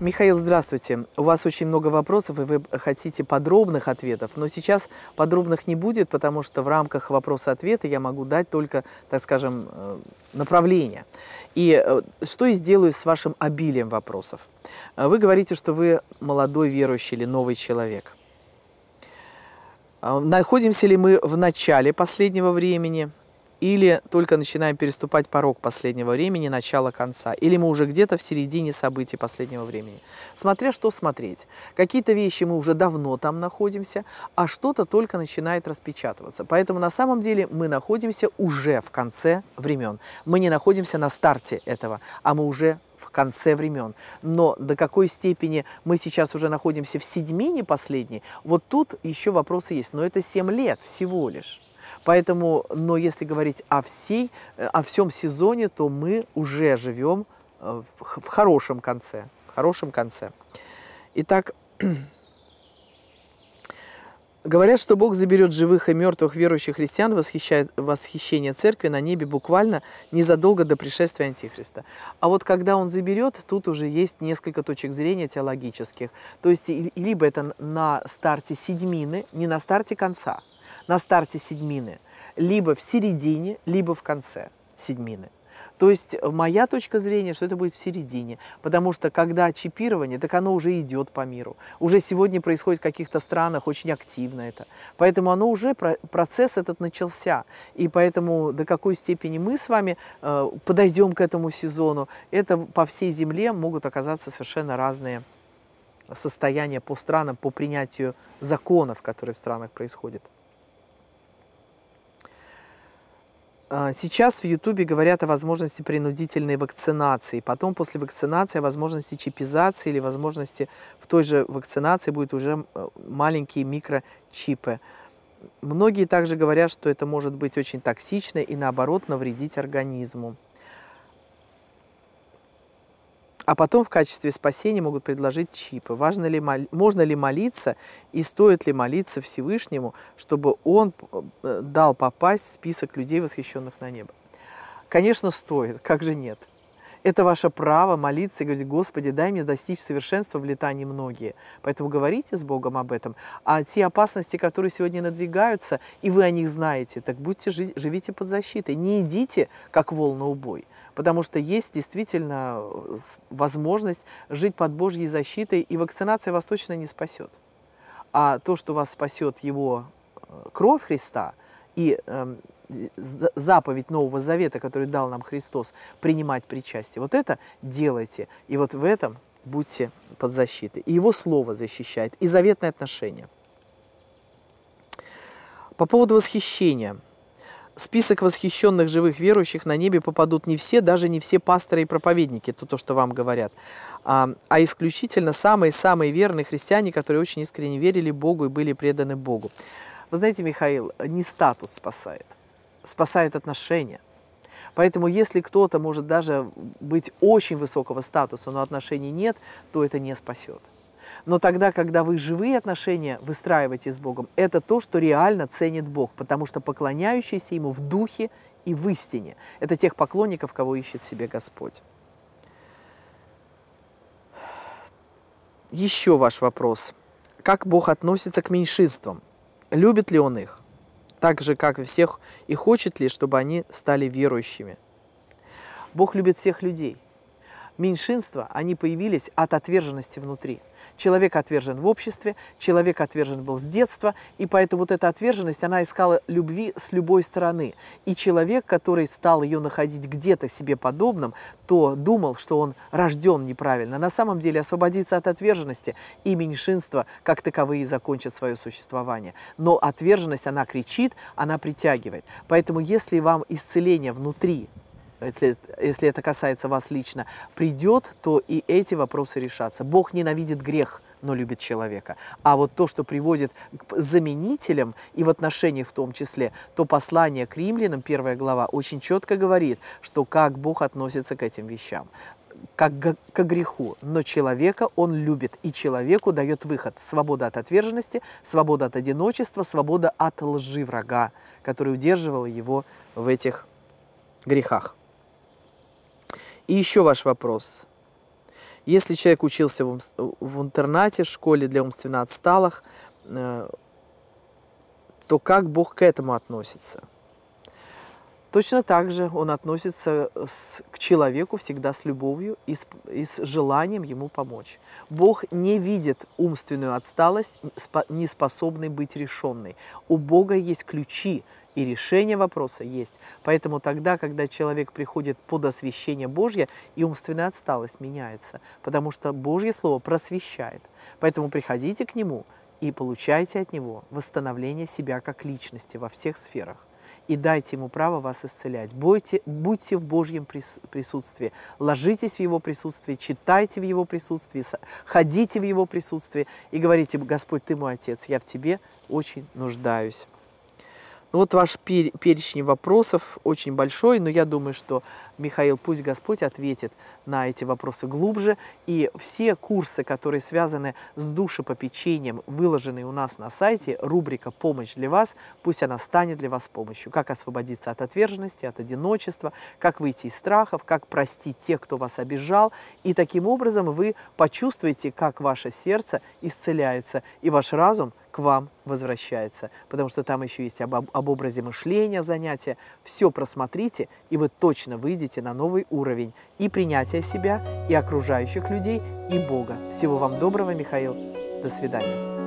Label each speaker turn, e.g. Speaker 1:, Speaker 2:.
Speaker 1: Михаил, здравствуйте. У вас очень много вопросов, и вы хотите подробных ответов, но сейчас подробных не будет, потому что в рамках вопроса-ответа я могу дать только, так скажем, э, направление. И э, что я сделаю с вашим обилием вопросов? Э, вы говорите, что вы молодой верующий или новый человек. Находимся ли мы в начале последнего времени? или только начинаем переступать порог последнего времени, начала конца, или мы уже где-то в середине событий последнего времени. Смотря что смотреть. Какие-то вещи мы уже давно там находимся, а что-то только начинает распечатываться. Поэтому на самом деле мы находимся уже в конце времен. Мы не находимся на старте этого, а мы уже в конце времен. Но до какой степени мы сейчас уже находимся в седьмине последней, вот тут еще вопросы есть. Но это семь лет всего лишь. Поэтому, но если говорить о, всей, э, о всем сезоне, то мы уже живем э, в хорошем конце. В хорошем конце. Итак, Говорят, что Бог заберет живых и мертвых верующих христиан, восхищает, восхищение церкви на небе буквально незадолго до пришествия Антихриста. А вот когда он заберет, тут уже есть несколько точек зрения теологических. То есть либо это на старте седьмины, не на старте конца – на старте седьмины, либо в середине, либо в конце седьмины. То есть э, моя точка зрения, что это будет в середине, потому что когда чипирование, так оно уже идет по миру. Уже сегодня происходит в каких-то странах очень активно это. Поэтому оно уже, процесс этот начался. И поэтому до какой степени мы с вами э, подойдем к этому сезону, это по всей земле могут оказаться совершенно разные состояния по странам, по принятию законов, которые в странах происходят. А, сейчас в Ютубе говорят о возможности принудительной вакцинации. Потом после вакцинации о возможности чипизации или возможности в той же вакцинации будут уже э, маленькие микрочипы. Многие также говорят, что это может быть очень токсично и наоборот навредить организму. А потом в качестве спасения могут предложить чипы. Важно ли, можно ли молиться и стоит ли молиться Всевышнему, чтобы он э, дал попасть в список людей, восхищенных на небо? Конечно, стоит, как же нет. Это ваше право молиться и говорить, Господи, дай мне достичь совершенства в летании многие. Поэтому говорите с Богом об этом. А те опасности, которые сегодня надвигаются, и вы о них знаете, так будьте, живите под защитой. Не идите, как волна убой потому что есть действительно э, возможность жить под Божьей защитой, и вакцинация вас точно не спасет. А то, что вас спасет его э, кровь Христа и э, заповедь Нового Завета, который дал нам Христос, принимать причастие, вот это делайте. И вот в этом будьте под защитой. И его слово защищает, и заветные отношения. По поводу восхищения – в список восхищенных живых верующих на небе попадут не все, даже не все пасторы и проповедники, то, то что вам говорят, а, а исключительно самые-самые верные христиане, которые очень искренне верили Богу и были преданы Богу. Вы знаете, Михаил, не статус спасает, спасает отношения. Поэтому если кто-то может даже быть очень высокого статуса, но отношений нет, то это не спасет. Но тогда, когда вы живые отношения выстраиваете с Богом, это то, что реально ценит Бог, потому что поклоняющийся Ему в духе и в истине. Это тех поклонников, кого ищет себе Господь. Еще ваш вопрос. Как Бог относится к меньшинствам? Любит ли Он их? Так же, как и всех, и хочет ли, чтобы они стали верующими? Бог любит всех людей. Меньшинства, они появились от отверженности внутри – Человек отвержен в обществе, человек отвержен был с детства, и поэтому вот эта отверженность, она искала любви с любой стороны. И человек, который стал ее находить где-то себе подобным, то думал, что он рожден неправильно. На самом деле освободиться от отверженности и меньшинства как таковые закончат свое существование. Но отверженность, она кричит, она притягивает. Поэтому если вам исцеление внутри если, если это касается вас лично, придет, то и эти вопросы решатся. Бог ненавидит грех, но любит человека. А вот то, что приводит к заменителям, и в отношении в том числе, то послание к римлянам, первая глава, очень четко говорит, что как Бог относится к этим вещам как к греху, но человека он любит, и человеку дает выход. Свобода от отверженности, свобода от одиночества, свобода от лжи врага, который удерживал его в этих грехах. И еще ваш вопрос. Если человек учился в, в интернате, в школе для умственно отсталых, э, то как Бог к этому относится? Точно так же он относится с, к человеку всегда с любовью и с, и с желанием ему помочь. Бог не видит умственную отсталость, не способной быть решенной. У Бога есть ключи, и решение вопроса есть. Поэтому тогда, когда человек приходит под освящение Божье, и умственная отсталость меняется, потому что Божье Слово просвещает. Поэтому приходите к Нему и получайте от Него восстановление себя как личности во всех сферах. И дайте Ему право вас исцелять. Будьте, будьте в Божьем присутствии, ложитесь в Его присутствии, читайте в Его присутствии, ходите в Его присутствии и говорите, «Господь, Ты мой Отец, я в Тебе очень нуждаюсь». Ну, вот ваш перечень вопросов очень большой, но я думаю, что Михаил, пусть Господь ответит на эти вопросы глубже. И все курсы, которые связаны с душепопечением, выложены у нас на сайте, рубрика «Помощь для вас», пусть она станет для вас помощью. Как освободиться от отверженности, от одиночества, как выйти из страхов, как простить тех, кто вас обижал. И таким образом вы почувствуете, как ваше сердце исцеляется, и ваш разум к вам возвращается, потому что там еще есть об, об образе мышления занятия. Все просмотрите, и вы точно выйдете на новый уровень и принятия себя, и окружающих людей, и Бога. Всего вам доброго, Михаил. До свидания.